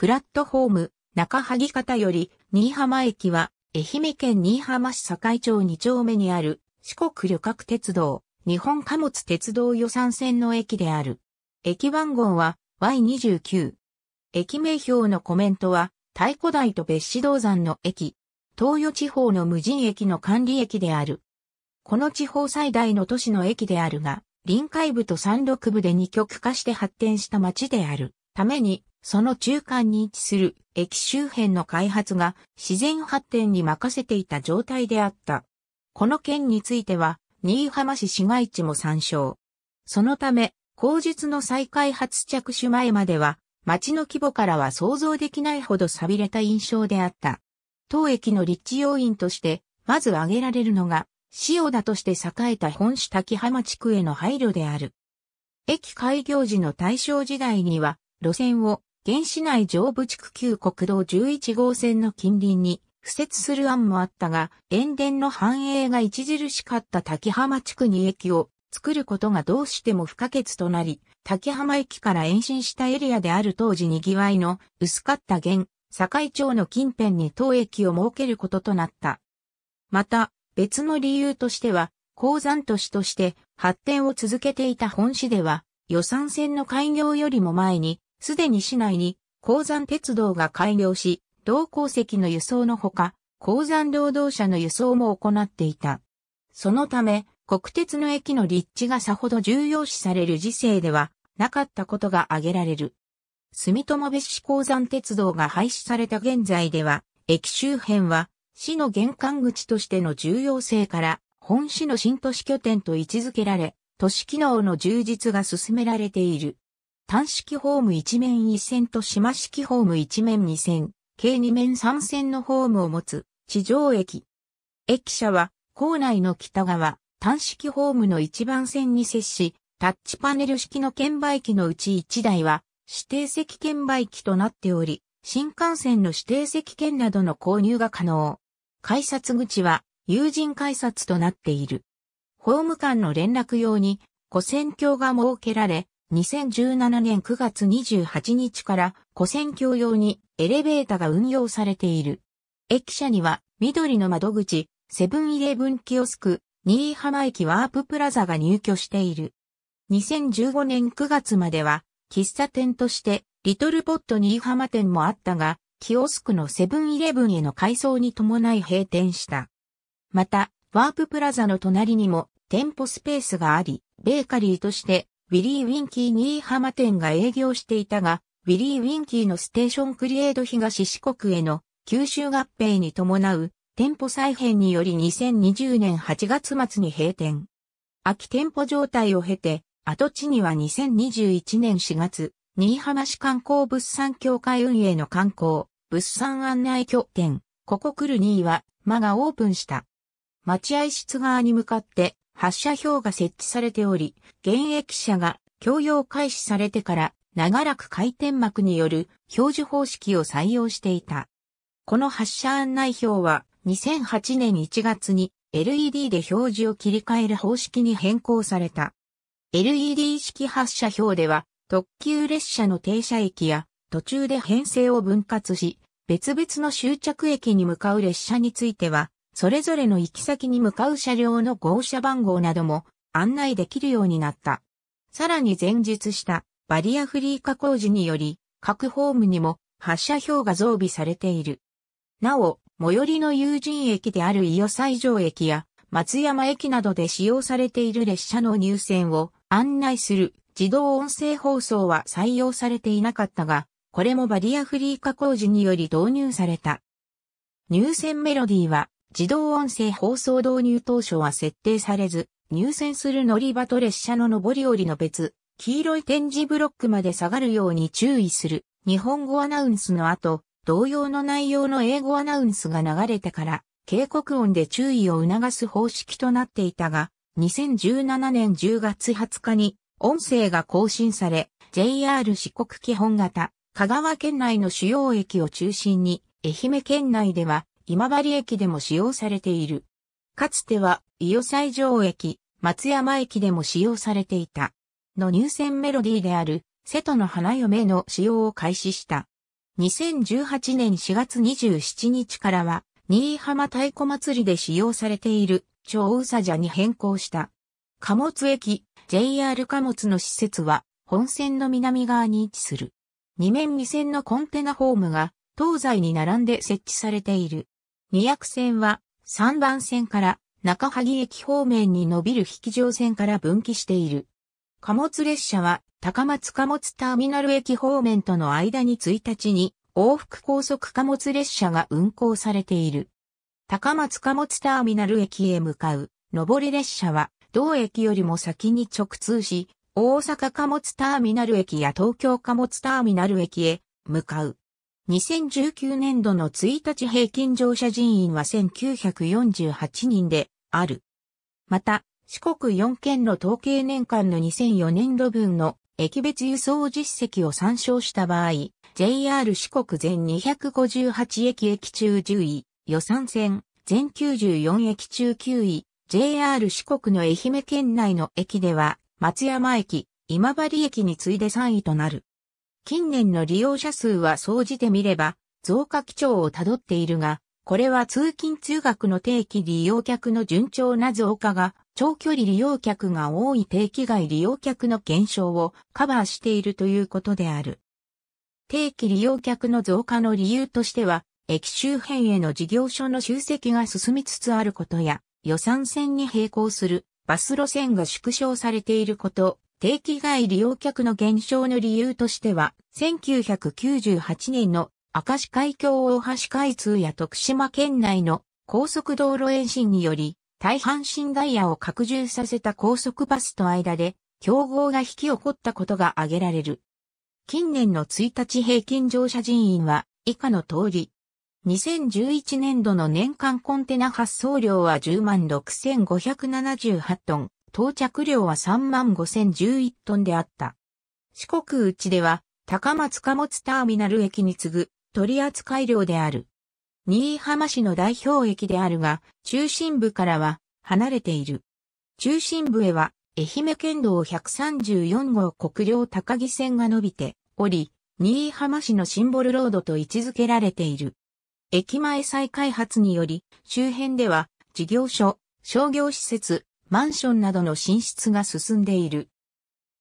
プラットホーム、中萩方より、新居浜駅は、愛媛県新居浜市境町2丁目にある、四国旅客鉄道、日本貨物鉄道予算線の駅である。駅番号は Y29。駅名標のコメントは、太古台と別紙銅山の駅、東予地方の無人駅の管理駅である。この地方最大の都市の駅であるが、臨海部と山陸部で二極化して発展した町であるために、その中間に位置する駅周辺の開発が自然発展に任せていた状態であった。この件については、新居浜市市街地も参照。そのため、口述の再開発着手前までは、町の規模からは想像できないほど錆びれた印象であった。当駅の立地要因として、まず挙げられるのが、塩田として栄えた本市滝浜地区への配慮である。駅開業時の大正時代には、路線を原市内上部地区旧国道11号線の近隣に付設する案もあったが、塩田の繁栄が著しかった滝浜地区に駅を作ることがどうしても不可欠となり、滝浜駅から延伸したエリアである当時賑わいの薄かった現、堺町の近辺に当駅を設けることとなった。また、別の理由としては、鉱山都市として発展を続けていた本市では、予算線の開業よりも前に、すでに市内に鉱山鉄道が開業し、銅鉱石の輸送のほか、鉱山労働者の輸送も行っていた。そのため、国鉄の駅の立地がさほど重要視される時世ではなかったことが挙げられる。住友別市鉱山鉄道が廃止された現在では、駅周辺は市の玄関口としての重要性から本市の新都市拠点と位置づけられ、都市機能の充実が進められている。単式ホーム一面一線と島式ホーム一面二線、計二面三線のホームを持つ地上駅。駅舎は構内の北側、単式ホームの一番線に接し、タッチパネル式の券売機のうち1台は指定席券売機となっており、新幹線の指定席券などの購入が可能。改札口は有人改札となっている。ホーム間の連絡用に、古線橋が設けられ、2017年9月28日から古戦況用にエレベータが運用されている。駅舎には緑の窓口、セブンイレブンキオスク、新居浜駅ワーププラザが入居している。2015年9月までは喫茶店としてリトルポット新居浜店もあったが、キオスクのセブンイレブンへの改装に伴い閉店した。また、ワーププラザの隣にも店舗スペースがあり、ベーカリーとしてウィリー・ウィンキー新居浜店が営業していたが、ウィリー・ウィンキーのステーションクリエイド東四国への九州合併に伴う店舗再編により2020年8月末に閉店。空き店舗状態を経て、跡地には2021年4月、新居浜市観光物産協会運営の観光、物産案内拠点、ここ来る2位は、間がオープンした。待合室側に向かって、発射表が設置されており、現役者が供用開始されてから長らく回転幕による表示方式を採用していた。この発射案内表は2008年1月に LED で表示を切り替える方式に変更された。LED 式発射表では特急列車の停車駅や途中で編成を分割し、別々の終着駅に向かう列車についてはそれぞれの行き先に向かう車両の号車番号なども案内できるようになった。さらに前述したバリアフリー化工事により、各ホームにも発車表が増備されている。なお、最寄りの友人駅である伊予西条駅や松山駅などで使用されている列車の入線を案内する自動音声放送は採用されていなかったが、これもバリアフリー化工事により導入された。入線メロディーは自動音声放送導入当初は設定されず、入線する乗り場と列車の上り降りの別、黄色い点字ブロックまで下がるように注意する。日本語アナウンスの後、同様の内容の英語アナウンスが流れてから、警告音で注意を促す方式となっていたが、2017年10月20日に音声が更新され、JR 四国基本型、香川県内の主要駅を中心に、愛媛県内では今治駅でも使用されている。かつては、伊予西条駅、松山駅でも使用されていた。の入線メロディーである、瀬戸の花嫁の使用を開始した。2018年4月27日からは、新居浜太鼓祭りで使用されている、超うさじゃに変更した。貨物駅、JR 貨物の施設は、本線の南側に位置する。二面二線のコンテナホームが、東西に並んで設置されている。二役線は3番線から中萩駅方面に伸びる引上線から分岐している。貨物列車は高松貨物ターミナル駅方面との間に1日に往復高速貨物列車が運行されている。高松貨物ターミナル駅へ向かう上り列車は同駅よりも先に直通し、大阪貨物ターミナル駅や東京貨物ターミナル駅へ向かう。2019年度の1日平均乗車人員は1948人である。また、四国4県の統計年間の2004年度分の駅別輸送実績を参照した場合、JR 四国全258駅駅中10位、予算線全94駅中9位、JR 四国の愛媛県内の駅では、松山駅、今治駅に次いで3位となる。近年の利用者数は総じてみれば、増加基調をたどっているが、これは通勤通学の定期利用客の順調な増加が、長距離利用客が多い定期外利用客の減少をカバーしているということである。定期利用客の増加の理由としては、駅周辺への事業所の集積が進みつつあることや、予算線に並行するバス路線が縮小されていること、定期外利用客の減少の理由としては、1998年の明石海峡大橋開通や徳島県内の高速道路延伸により、大半新ダイヤを拡充させた高速バスと間で、競合が引き起こったことが挙げられる。近年の1日平均乗車人員は以下の通り。2011年度の年間コンテナ発送量は10 6578トン。到着量は3万5011トンであった。四国内では、高松貨物ターミナル駅に次ぐ取扱量である。新居浜市の代表駅であるが、中心部からは離れている。中心部へは、愛媛県道134号国領高木線が伸びており、新居浜市のシンボルロードと位置づけられている。駅前再開発により、周辺では、事業所、商業施設、マンションなどの進出が進んでいる。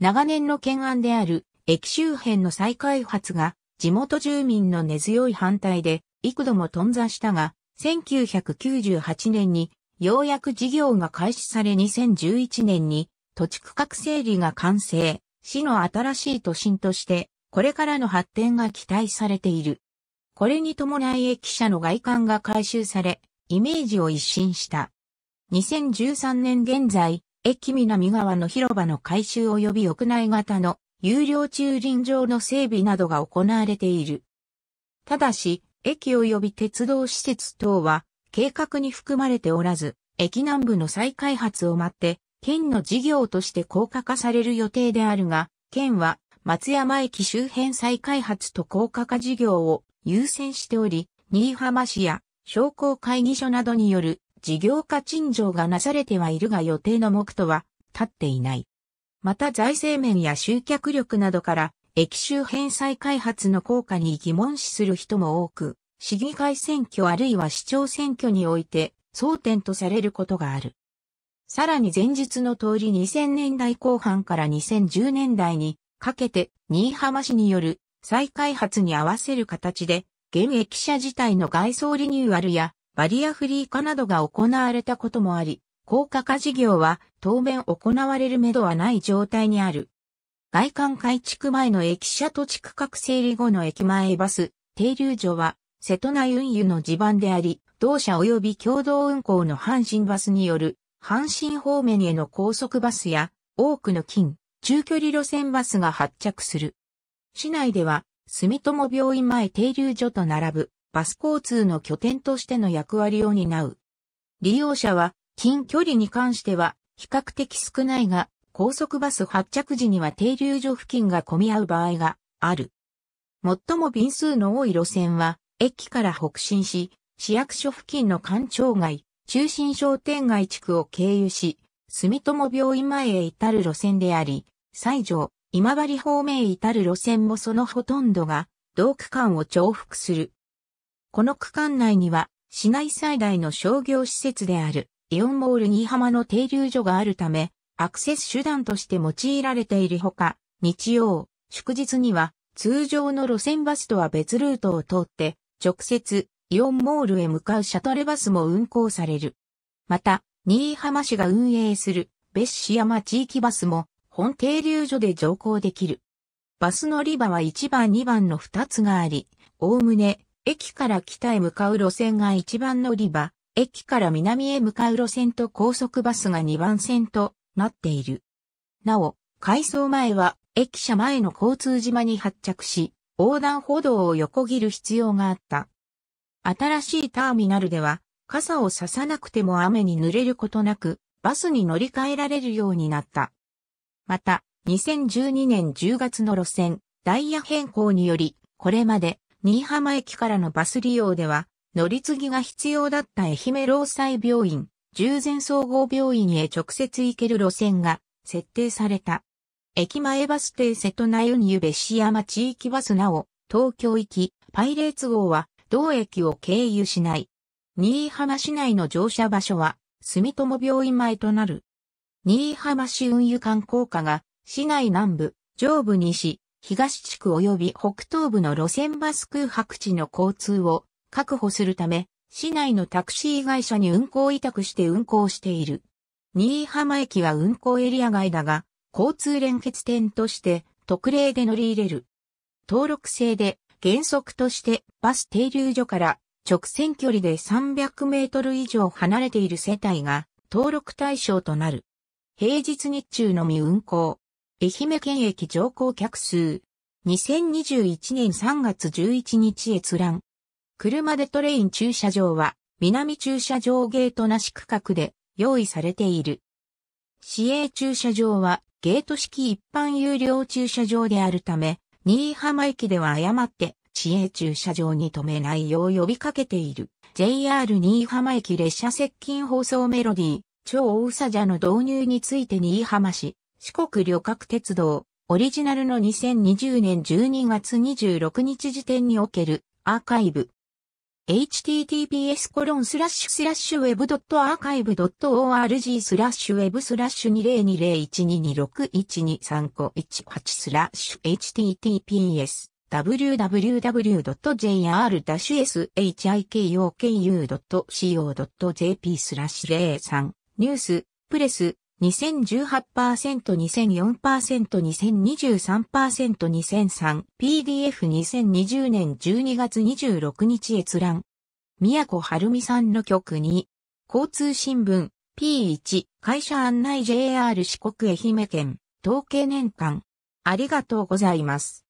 長年の懸案である駅周辺の再開発が地元住民の根強い反対で幾度も頓挫したが、1998年にようやく事業が開始され2011年に土地区画整理が完成、市の新しい都心としてこれからの発展が期待されている。これに伴い駅舎の外観が改修され、イメージを一新した。2013年現在、駅南側の広場の改修及び屋内型の有料駐輪場の整備などが行われている。ただし、駅及び鉄道施設等は計画に含まれておらず、駅南部の再開発を待って、県の事業として高架化される予定であるが、県は松山駅周辺再開発と高架化事業を優先しており、新居浜市や商工会議所などによる事業化陳情がなされてはいるが予定の目途は立っていない。また財政面や集客力などから駅周辺再開発の効果に疑問視する人も多く、市議会選挙あるいは市長選挙において争点とされることがある。さらに前述の通り2000年代後半から2010年代にかけて新居浜市による再開発に合わせる形で現駅舎自体の外装リニューアルやバリアフリー化などが行われたこともあり、高価化事業は当面行われるめどはない状態にある。外観改築前の駅舎と地区画整理後の駅前バス、停留所は瀬戸内運輸の地盤であり、同社及び共同運行の阪神バスによる阪神方面への高速バスや多くの近、中距離路線バスが発着する。市内では、住友病院前停留所と並ぶバス交通の拠点としての役割を担う。利用者は近距離に関しては比較的少ないが、高速バス発着時には停留所付近が混み合う場合がある。最も便数の多い路線は、駅から北進し、市役所付近の官庁街、中心商店街地区を経由し、住友病院前へ至る路線であり、西条、今治方面へ至る路線もそのほとんどが、同区間を重複する。この区間内には、市内最大の商業施設である、イオンモール新居浜の停留所があるため、アクセス手段として用いられているほか、日曜、祝日には、通常の路線バスとは別ルートを通って、直接、イオンモールへ向かうシャトルバスも運行される。また、新居浜市が運営する、別市山地域バスも、本停留所で乗降できる。バス乗り場は1番2番の2つがあり、おおむね駅から北へ向かう路線が1番乗り場、駅から南へ向かう路線と高速バスが2番線となっている。なお、改装前は駅舎前の交通島に発着し、横断歩道を横切る必要があった。新しいターミナルでは、傘をささなくても雨に濡れることなく、バスに乗り換えられるようになった。また、2012年10月の路線、ダイヤ変更により、これまで新居浜駅からのバス利用では、乗り継ぎが必要だった愛媛労災病院、従前総合病院へ直接行ける路線が設定された。駅前バス停瀬戸内運輸市山地域バスなお、東京行き、パイレーツ号は、同駅を経由しない。新居浜市内の乗車場所は、住友病院前となる。新居浜市運輸観光課が、市内南部、上部西、東地区及び北東部の路線バス空白地の交通を確保するため、市内のタクシー会社に運行委託して運行している。新居浜駅は運行エリア外だが、交通連結点として特例で乗り入れる。登録制で原則としてバス停留所から直線距離で300メートル以上離れている世帯が登録対象となる。平日日中のみ運行。愛媛県駅乗降客数。2021年3月11日閲覧。車でトレイン駐車場は、南駐車場ゲートなし区画で用意されている。市営駐車場は、ゲート式一般有料駐車場であるため、新居浜駅では誤って市営駐車場に止めないよう呼びかけている。JR 新居浜駅列車接近放送メロディー、超大宇じゃの導入について新居浜市、四国旅客鉄道、オリジナルの2020年12月26日時点におけるアーカイブ。https コロンスラッシュスラッシュウェブドットアーカイブドット org スラッシュウェブスラッシュ20201226123518スラッシュ https www.jr-shikyoku.co.jp スラッシュ03ニュースプレス 2018%2004%2023%2003PDF2020 年12月26日閲覧。宮古晴美さんの曲に、交通新聞 P1 会社案内 JR 四国愛媛県統計年間。ありがとうございます。